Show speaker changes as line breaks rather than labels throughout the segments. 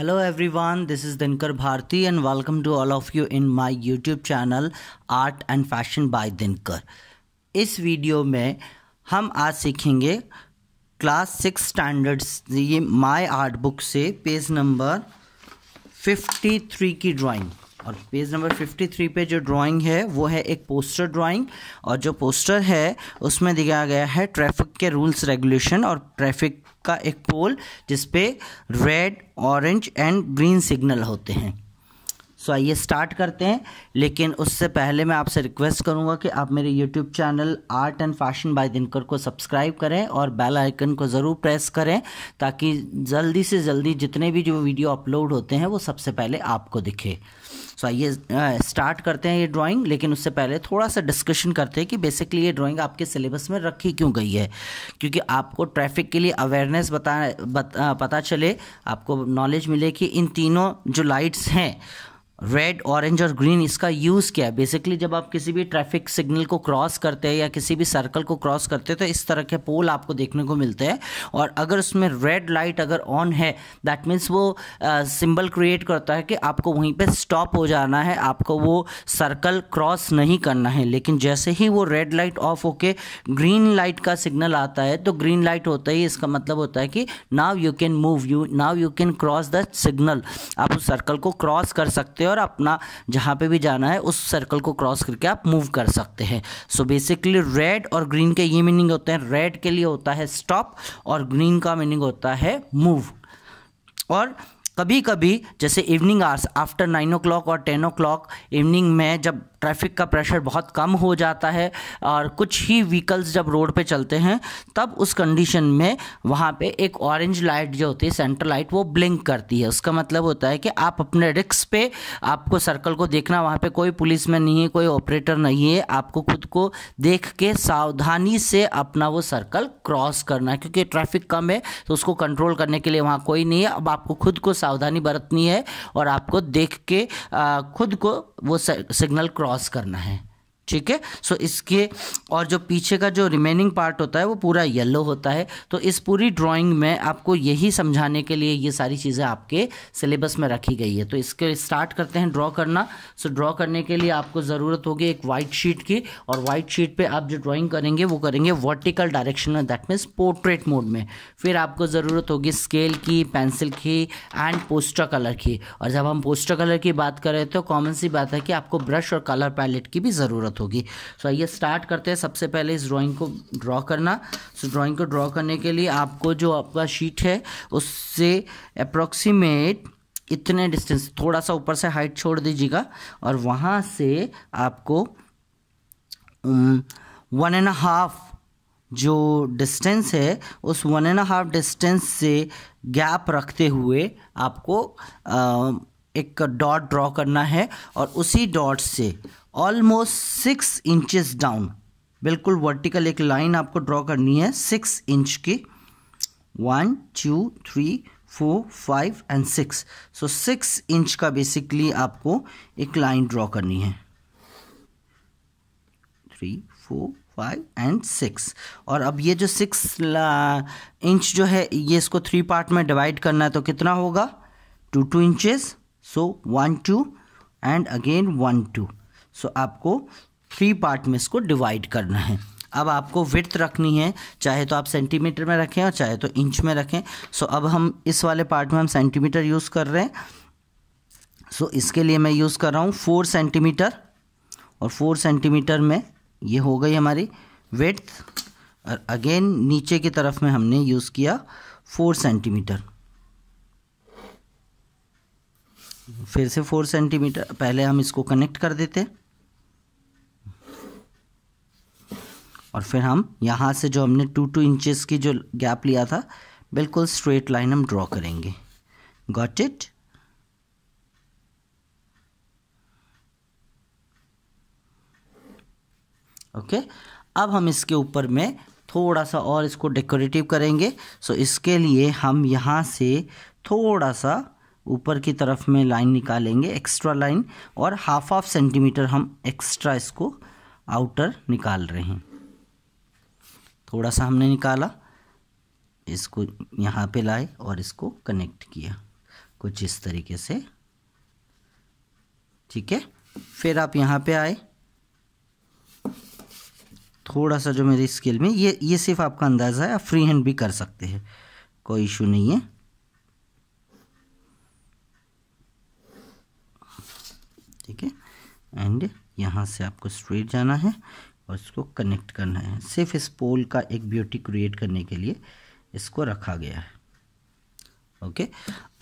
Hello everyone this is Dinkar Bharti and welcome to all of you in my YouTube channel art and fashion by Dinkar इस वीडियो में हम आज सीखेंगे क्लास सिक्स स्टैंडर्ड्स ये माय आर्ट बुक से पेज नंबर फिफ्टी थ्री की drawing और पेज नंबर फिफ्टी थ्री पे जो ड्राइंग है वो है एक पोस्टर ड्राइंग और जो पोस्टर है उसमें दिखाया गया है ट्रैफिक के रूल्स रेगुलेशन और ट्रैफिक का एक पोल जिसपे red orange and green signal होते हैं सो so, आइए स्टार्ट करते हैं लेकिन उससे पहले मैं आपसे रिक्वेस्ट करूंगा कि आप मेरे YouTube channel art and fashion by Dinkar को सब्सक्राइब करें और बेल आइकन को ज़रूर प्रेस करें ताकि जल्दी से जल्दी जितने भी जो वीडियो अपलोड होते हैं वो सबसे पहले आपको दिखे सो आइए स्टार्ट करते हैं ये ड्राइंग लेकिन उससे पहले थोड़ा सा डिस्कशन करते हैं कि बेसिकली ये ड्राइंग आपके सिलेबस में रखी क्यों गई है क्योंकि आपको ट्रैफिक के लिए अवेयरनेस बता, बता पता चले आपको नॉलेज मिले कि इन तीनों जो लाइट्स हैं रेड ऑरेंज और ग्रीन इसका यूज़ क्या है बेसिकली जब आप किसी भी ट्रैफिक सिग्नल को क्रॉस करते हैं या किसी भी सर्कल को क्रॉस करते हैं तो इस तरह के पोल आपको देखने को मिलते हैं और अगर उसमें रेड लाइट अगर ऑन है दैट मीन्स वो सिंबल uh, क्रिएट करता है कि आपको वहीं पे स्टॉप हो जाना है आपको वो सर्कल क्रॉस नहीं करना है लेकिन जैसे ही वो रेड लाइट ऑफ होके ग्रीन लाइट का सिग्नल आता है तो ग्रीन लाइट होता ही इसका मतलब होता है कि now you can move you now you can cross the signal आप उस सर्कल को क्रॉस कर सकते हो और अपना जहाँ पे भी जाना है उस सर्कल को क्रॉस करके आप मूव कर सकते हैं सो बेसिकली रेड और ग्रीन के ये मीनिंग होते हैं रेड के लिए होता है स्टॉप और ग्रीन का मीनिंग होता है मूव और कभी कभी जैसे evening hours after nine o'clock और टेन ओ क्लॉक इवनिंग में जब ट्रैफिक का प्रेशर बहुत कम हो जाता है और कुछ ही व्हीकल्स जब रोड पे चलते हैं तब उस कंडीशन में वहाँ पे एक ऑरेंज लाइट जो होती है सेंटर लाइट वो ब्लिंक करती है उसका मतलब होता है कि आप अपने रिक्स पे आपको सर्कल को देखना वहाँ पे कोई पुलिस में नहीं है कोई ऑपरेटर नहीं है आपको खुद को देख के सावधानी से अपना वो सर्कल क्रॉस करना है क्योंकि ट्रैफिक कम है तो उसको कंट्रोल करने के लिए वहाँ कोई नहीं है अब आपको खुद को सावधानी बरतनी है और आपको देख के खुद को वो सिग्नल क्रॉस करना है ठीक है सो इसके और जो पीछे का जो रिमेनिंग पार्ट होता है वो पूरा येलो होता है तो इस पूरी ड्राइंग में आपको यही समझाने के लिए ये सारी चीज़ें आपके सिलेबस में रखी गई है तो इसके स्टार्ट करते हैं ड्रॉ करना सो ड्रॉ करने के लिए आपको ज़रूरत होगी एक वाइट शीट की और वाइट शीट पर आप जो ड्राॅइंग करेंगे वो करेंगे वर्टिकल डायरेक्शन में दैट मीन्स पोर्ट्रेट मोड में फिर आपको ज़रूरत होगी स्केल की पेंसिल की एंड पोस्टर कलर की और जब हम पोस्टर कलर की बात करें तो कॉमन सी बात है कि आपको ब्रश और कलर पैलेट की भी ज़रूरत होगी सो आइए स्टार्ट करते हैं सबसे पहले इस ड्राइंग को ड्रॉ करना सो ड्राइंग को ड्रॉ करने के लिए आपको जो आपका शीट है उससे अप्रोक्सीमेट इतने डिस्टेंस थोड़ा सा ऊपर से हाइट छोड़ दीजिएगा और वहाँ से आपको वन एंड हाफ जो डिस्टेंस है उस वन एंड हाफ डिस्टेंस से गैप रखते हुए आपको आ, एक डॉट ड्रॉ करना है और उसी डॉट से ऑलमोस्ट सिक्स इंचेस डाउन बिल्कुल वर्टिकल एक लाइन आपको ड्रॉ करनी है सिक्स इंच की one two three four five and six so six inch का बेसिकली आपको एक लाइन ड्रॉ करनी है three four five and six और अब ये जो सिक्स इंच जो है ये इसको थ्री पार्ट में डिवाइड करना है तो कितना होगा two two inches so one two and again one two so so, आपको थ्री पार्ट में इसको डिवाइड करना है अब आपको विथ रखनी है चाहे तो आप सेंटीमीटर में रखें और चाहे तो इंच में रखें सो so, अब हम इस वाले पार्ट में हम सेंटीमीटर यूज़ कर रहे हैं सो so, इसके लिए मैं यूज़ कर रहा हूँ फोर सेंटीमीटर और फोर सेंटीमीटर में ये हो गई हमारी विथ और अगेन नीचे की तरफ में हमने यूज़ किया फोर सेंटीमीटर फिर से फोर सेंटीमीटर पहले हम इसको कनेक्ट कर देते और फिर हम यहाँ से जो हमने टू टू इंचेस की जो गैप लिया था बिल्कुल स्ट्रेट लाइन हम ड्रॉ करेंगे गॉट इट ओके अब हम इसके ऊपर में थोड़ा सा और इसको डेकोरेटिव करेंगे सो so इसके लिए हम यहाँ से थोड़ा सा ऊपर की तरफ में लाइन निकालेंगे एक्स्ट्रा लाइन और हाफ हाफ सेंटीमीटर हम एक्स्ट्रा इसको आउटर निकाल रहे हैं थोड़ा सा हमने निकाला इसको यहाँ पे लाए और इसको कनेक्ट किया कुछ इस तरीके से ठीक है फिर आप यहाँ पे आए थोड़ा सा जो मेरी स्केल में ये ये सिर्फ आपका अंदाज़ा है आप फ्री हैंड भी कर सकते हैं कोई इशू नहीं है ठीक है एंड यहाँ से आपको स्ट्रेट जाना है और इसको कनेक्ट करना है सिर्फ इस पोल का एक ब्यूटी क्रिएट करने के लिए इसको रखा गया है ओके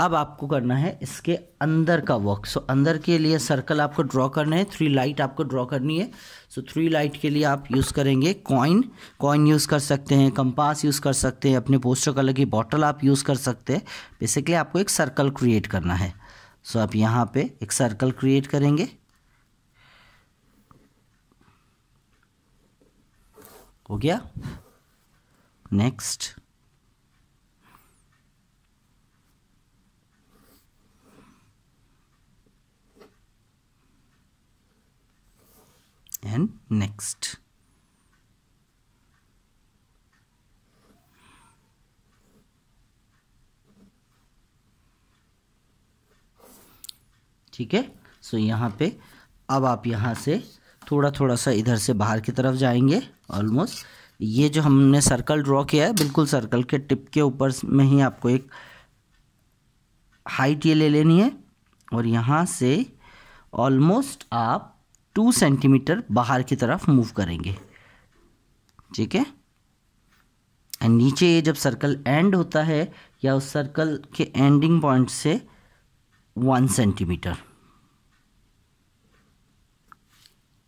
अब आपको करना है इसके अंदर का वर्क सो अंदर के लिए सर्कल आपको ड्रॉ करना है थ्री लाइट आपको ड्रॉ करनी है सो थ्री लाइट के लिए आप यूज़ करेंगे कॉइन कॉइन यूज़ कर सकते हैं कंपास यूज़ कर सकते हैं अपने पोस्टर कलर की बॉटल आप यूज़ कर सकते हैं बेसिकली आपको एक सर्कल क्रिएट करना है सो आप यहाँ पे एक सर्कल क्रिएट करेंगे हो गया नेक्स्ट एंड नेक्स्ट ठीक है सो यहाँ पे अब आप यहाँ से थोड़ा थोड़ा सा इधर से बाहर की तरफ जाएंगे ऑलमोस्ट ये जो हमने सर्कल ड्रॉ किया है बिल्कुल सर्कल के टिप के ऊपर में ही आपको एक हाइट ये ले लेनी है और यहाँ से ऑलमोस्ट आप टू सेंटीमीटर बाहर की तरफ मूव करेंगे ठीक है एंड नीचे ये जब सर्कल एंड होता है या उस सर्कल के एंडिंग पॉइंट से वन सेंटीमीटर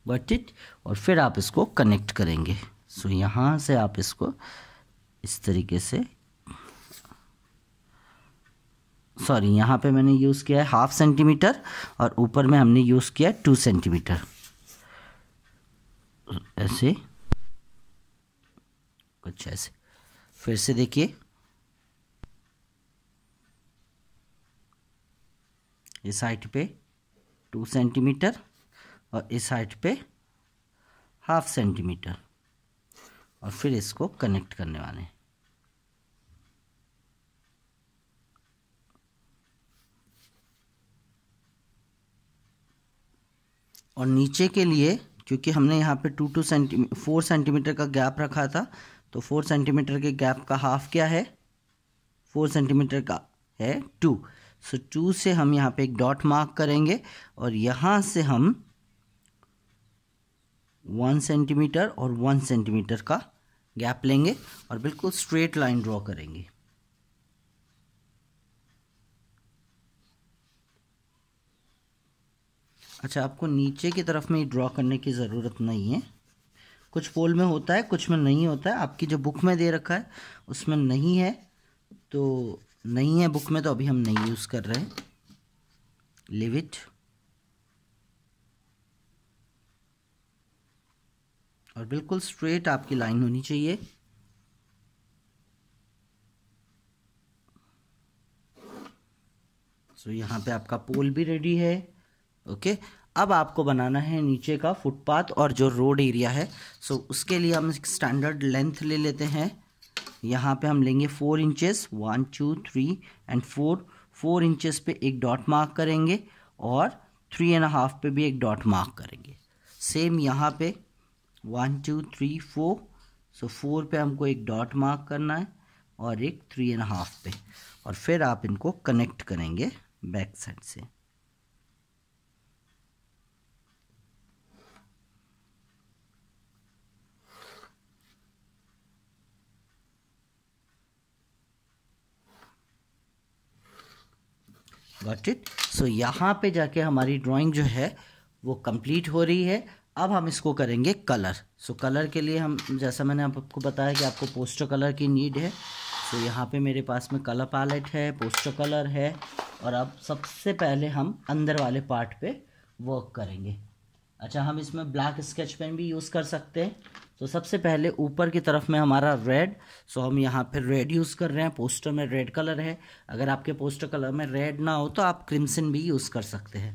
बट इट और फिर आप इसको कनेक्ट करेंगे सो so, यहाँ से आप इसको इस तरीके से सॉरी यहाँ पे मैंने यूज़ किया है हाफ सेंटीमीटर और ऊपर में हमने यूज़ किया है टू सेंटीमीटर ऐसे कुछ ऐसे फिर से देखिए इस हाइट पे टू सेंटीमीटर और इस हाइट पे हाफ सेंटीमीटर और फिर इसको कनेक्ट करने वाले हैं और नीचे के लिए क्योंकि हमने यहाँ पे two two centi four centimetre का गैप रखा था तो फोर सेंटीमीटर के गैप का हाफ क्या है फोर सेंटीमीटर का है टू सो so, टू से हम यहाँ पे एक डॉट मार्क करेंगे और यहाँ से हम वन सेंटीमीटर और वन सेंटीमीटर का गैप लेंगे और बिल्कुल स्ट्रेट लाइन ड्रॉ करेंगे अच्छा आपको नीचे की तरफ में ड्रॉ करने की ज़रूरत नहीं है कुछ पोल में होता है कुछ में नहीं होता है आपकी जो बुक में दे रखा है उसमें नहीं है तो नहीं है बुक में तो अभी हम नहीं यूज़ कर रहे लिव इट और बिल्कुल स्ट्रेट आपकी लाइन होनी चाहिए सो so, यहाँ पे आपका पोल भी रेडी है ओके okay? अब आपको बनाना है नीचे का फुटपाथ और जो रोड एरिया है सो so, उसके लिए हम स्टैंडर्ड लेंथ ले लेते हैं यहाँ पे हम लेंगे four inches one two three and four four inches पे एक डॉट मार्क करेंगे और थ्री एंड हाफ पे भी एक डॉट मार्क करेंगे सेम यहाँ पे one two three four so four पे हमको एक डॉट मार्क करना है और एक थ्री एंड हाफ पे और फिर आप इनको कनेक्ट करेंगे बैक साइड से गॉट इट सो यहाँ पे जाके हमारी ड्राइंग जो है वो कंप्लीट हो रही है अब हम इसको करेंगे कलर सो so, कलर के लिए हम जैसा मैंने आपको बताया कि आपको पोस्टर कलर की नीड है सो so, यहाँ पे मेरे पास में कलर पैलेट है पोस्टर कलर है और अब सबसे पहले हम अंदर वाले पार्ट पे वर्क करेंगे अच्छा हम इसमें ब्लैक स्केच पेन भी यूज़ कर सकते हैं तो सबसे पहले ऊपर की तरफ में हमारा रेड सो हम यहाँ पे रेड यूज़ कर रहे हैं पोस्टर में रेड कलर है अगर आपके पोस्टर कलर में रेड ना हो तो आप क्रिम्सन भी यूज़ कर सकते हैं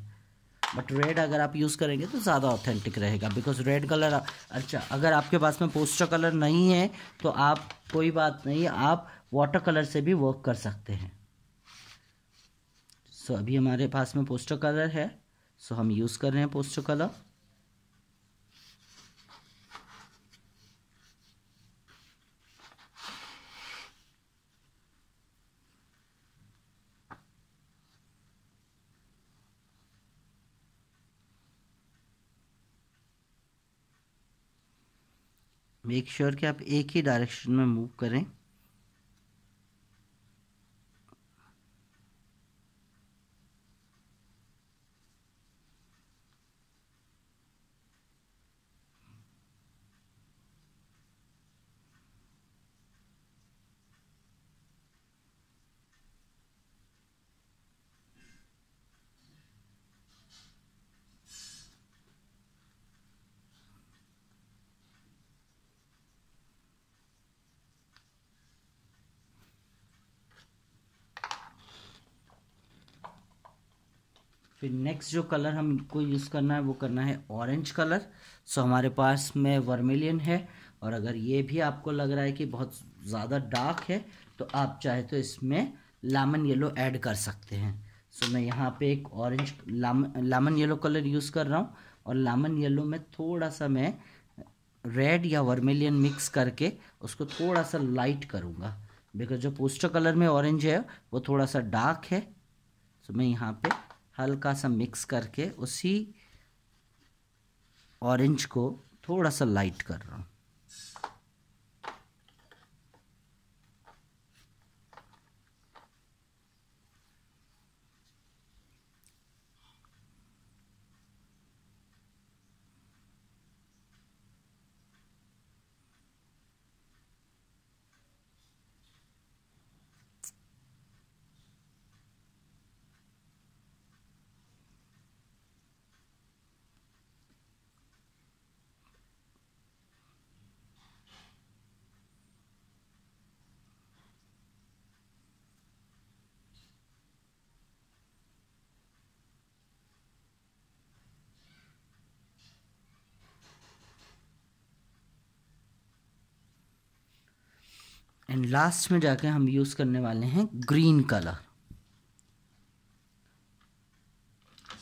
बट रेड अगर आप यूज़ करेंगे तो ज़्यादा ऑथेंटिक रहेगा बिकॉज रेड कलर अच्छा अगर आपके पास में पोस्टर कलर नहीं है तो आप कोई बात नहीं आप वाटर कलर से भी वर्क कर सकते हैं सो so, अभी हमारे पास में पोस्टर कलर है सो so, हम यूज़ कर रहे हैं poster colour make sure sure कि आप एक ही डायरेक्शन में मूव करें फिर नेक्स्ट जो कलर हमको यूज़ करना है वो करना है ऑरेंज कलर सो हमारे पास में वर्मिलियन है और अगर ये भी आपको लग रहा है कि बहुत ज़्यादा डार्क है तो आप चाहे तो इसमें लेमन येलो ऐड कर सकते हैं सो मैं यहाँ पे एक ऑरेंज लाम येलो कलर यूज़ कर रहा हूँ और लेमन येलो में थोड़ा सा मैं रेड या वर्मिलियन मिक्स करके उसको थोड़ा सा लाइट करूँगा बिकॉज जो पोस्टर कलर में ऑरेंज है वो थोड़ा सा डार्क है सो मैं यहाँ पर हल्का सा मिक्स करके उसी ऑरेंज को थोड़ा सा लाइट कर रहा हूँ एंड लास्ट में जाके हम यूज़ करने वाले हैं ग्रीन कलर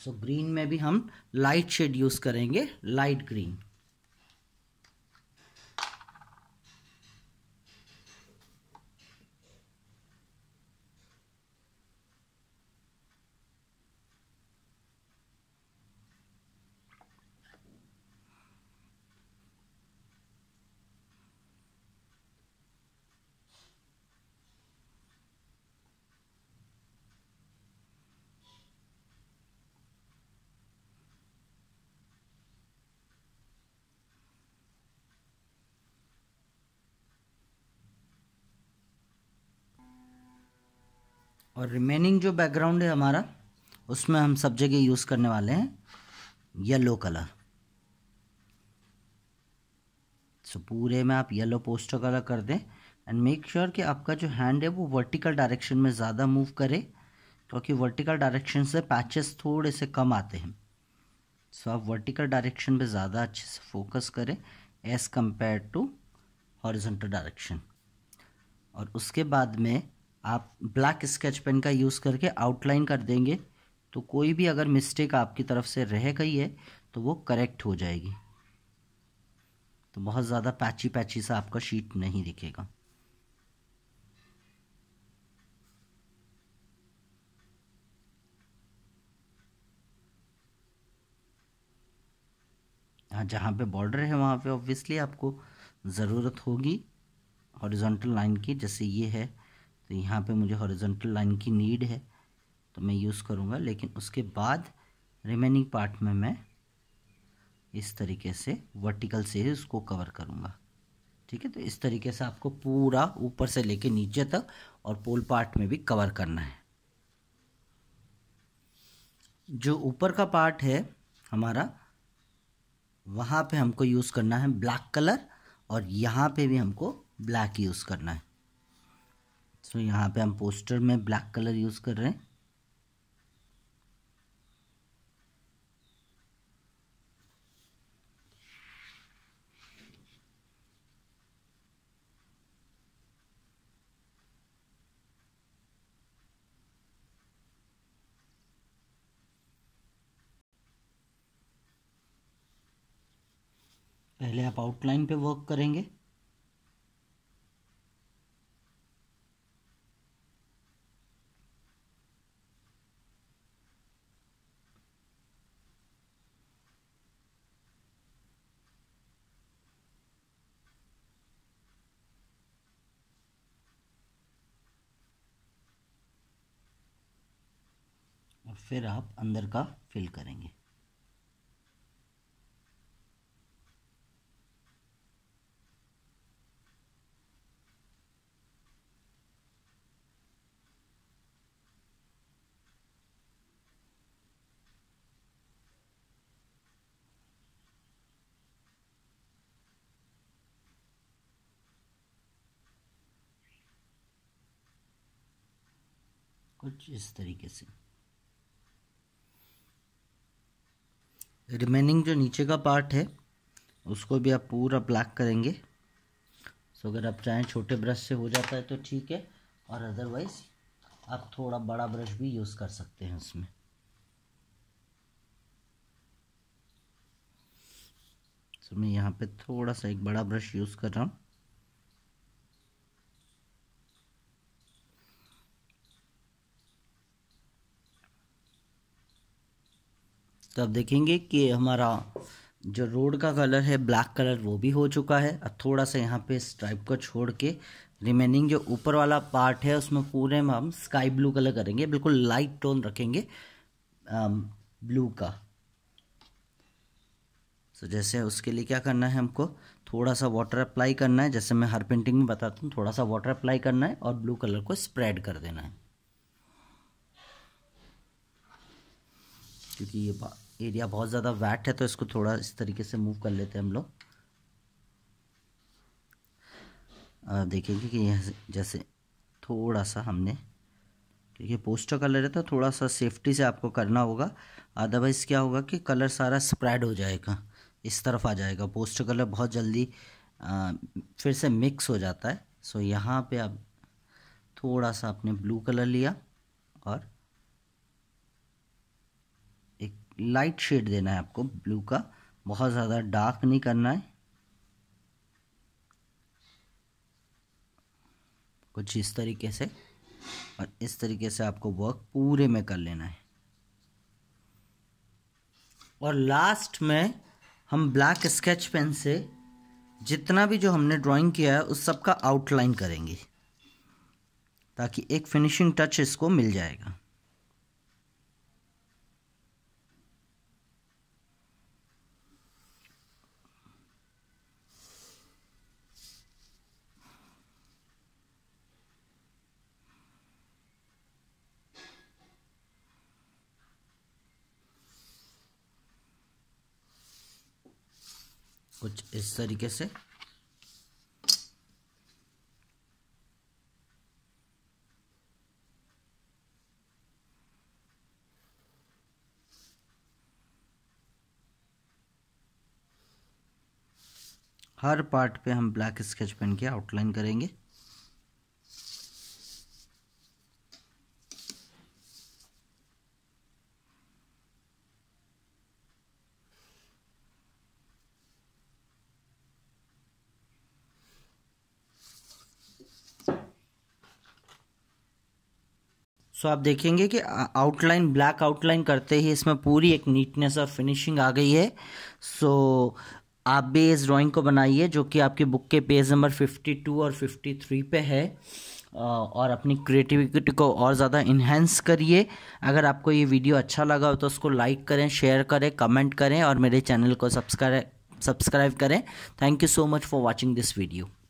सो ग्रीन में भी हम लाइट शेड यूज़ करेंगे लाइट ग्रीन और रिमेनिंग जो बैकग्राउंड है हमारा उसमें हम सब जगह यूज़ करने वाले हैं येलो कलर सो so, पूरे में आप येलो पोस्टर कलर कर दें एंड मेक श्योर कि आपका जो हैंड है वो वर्टिकल डायरेक्शन में ज़्यादा मूव करे क्योंकि वर्टिकल डायरेक्शन से पैचेस थोड़े से कम आते हैं सो so, आप वर्टिकल डायरेक्शन पे ज़्यादा अच्छे से फोकस करें as compare to horizontal direction और उसके बाद में आप ब्लैक स्केच पेन का यूज़ करके आउटलाइन कर देंगे तो कोई भी अगर मिस्टेक आपकी तरफ से रह गई है तो वो करेक्ट हो जाएगी तो बहुत ज़्यादा पैची पैची सा आपका शीट नहीं दिखेगा हाँ जहाँ पे बॉर्डर है वहाँ पे ऑब्वियसली आपको ज़रूरत होगी हॉरिजॉन्टल लाइन की जैसे ये है तो यहाँ पे मुझे हॉरिजॉन्टल लाइन की नीड है तो मैं यूज़ करूँगा लेकिन उसके बाद रिमेनिंग पार्ट में मैं इस तरीके से वर्टिकल से ही उसको कवर करूँगा ठीक है तो इस तरीके से आपको पूरा ऊपर से लेके नीचे तक और पोल पार्ट में भी कवर करना है जो ऊपर का पार्ट है हमारा वहाँ पे हमको यूज़ करना है ब्लैक कलर और यहाँ पे भी हमको ब्लैक यूज़ करना है सो तो so, यहाँ पे हम पोस्टर में ब्लैक कलर यूज़ कर रहे हैं पहले आप आउटलाइन पे वर्क करेंगे फिर आप अंदर का फिल करेंगे कुछ इस तरीके से रिमेनिंग जो नीचे का पार्ट है उसको भी आप पूरा ब्लैक करेंगे सो अगर आप चाहें छोटे ब्रश से हो जाता है तो ठीक है और अदरवाइज़ आप थोड़ा बड़ा ब्रश भी यूज़ कर सकते हैं उसमें सो मैं यहाँ पे थोड़ा सा एक बड़ा ब्रश यूज़ कर रहा हूँ तो आप देखेंगे कि हमारा जो रोड का कलर है ब्लैक कलर वो भी हो चुका है और थोड़ा सा यहाँ पे स्ट्राइप को छोड़ के रिमेनिंग जो ऊपर वाला पार्ट है उसमें पूरे में हम स्काई ब्लू कलर करेंगे बिल्कुल लाइट टोन रखेंगे ब्लू um, का तो जैसे उसके लिए क्या करना है हमको थोड़ा सा वाटर अप्लाई करना है जैसे मैं हर पेंटिंग में बताता हूँ थोड़ा सा वाटर अप्लाई करना है और ब्लू कलर को स्प्रेड कर देना है क्योंकि ये एरिया बहुत ज़्यादा वैट है तो इसको थोड़ा इस तरीके से मूव कर लेते हैं हम लोग देखेंगे कि यहाँ जैसे थोड़ा सा हमने क्योंकि पोस्टर कलर है तो थोड़ा सा सेफ्टी से आपको करना होगा अदरवाइज़ क्या होगा कि कलर सारा स्प्रेड हो जाएगा इस तरफ आ जाएगा पोस्टर कलर बहुत जल्दी आ, फिर से मिक्स हो जाता है सो यहाँ पे आप थोड़ा सा आपने ब्लू कलर लिया और लाइट शेड देना है आपको ब्लू का बहुत ज़्यादा डार्क नहीं करना है कुछ इस तरीके से और इस तरीके से आपको वर्क पूरे में कर लेना है और लास्ट में हम ब्लैक स्केच पेन से जितना भी जो हमने ड्राइंग किया है उस सब का आउटलाइन करेंगे ताकि एक फिनिशिंग टच इसको मिल जाएगा कुछ इस तरीके से हर पार्ट पे हम ब्लैक स्केच पेन के आउटलाइन करेंगे सो आप देखेंगे कि आउटलाइन ब्लैक आउटलाइन करते ही इसमें पूरी एक नीटनेस और फिनिशिंग आ गई है सो so, आप भी इस ड्राइंग को बनाइए जो कि आपकी बुक के पेज नंबर 52 और 53 पे है और अपनी क्रिएटिविटी को और ज़्यादा इन्हेंस करिए अगर आपको ये वीडियो अच्छा लगा हो तो उसको लाइक करें शेयर करें कमेंट करें और मेरे चैनल को सब्सक्राइब सब्सक्राइब करें thank you so much for watching this video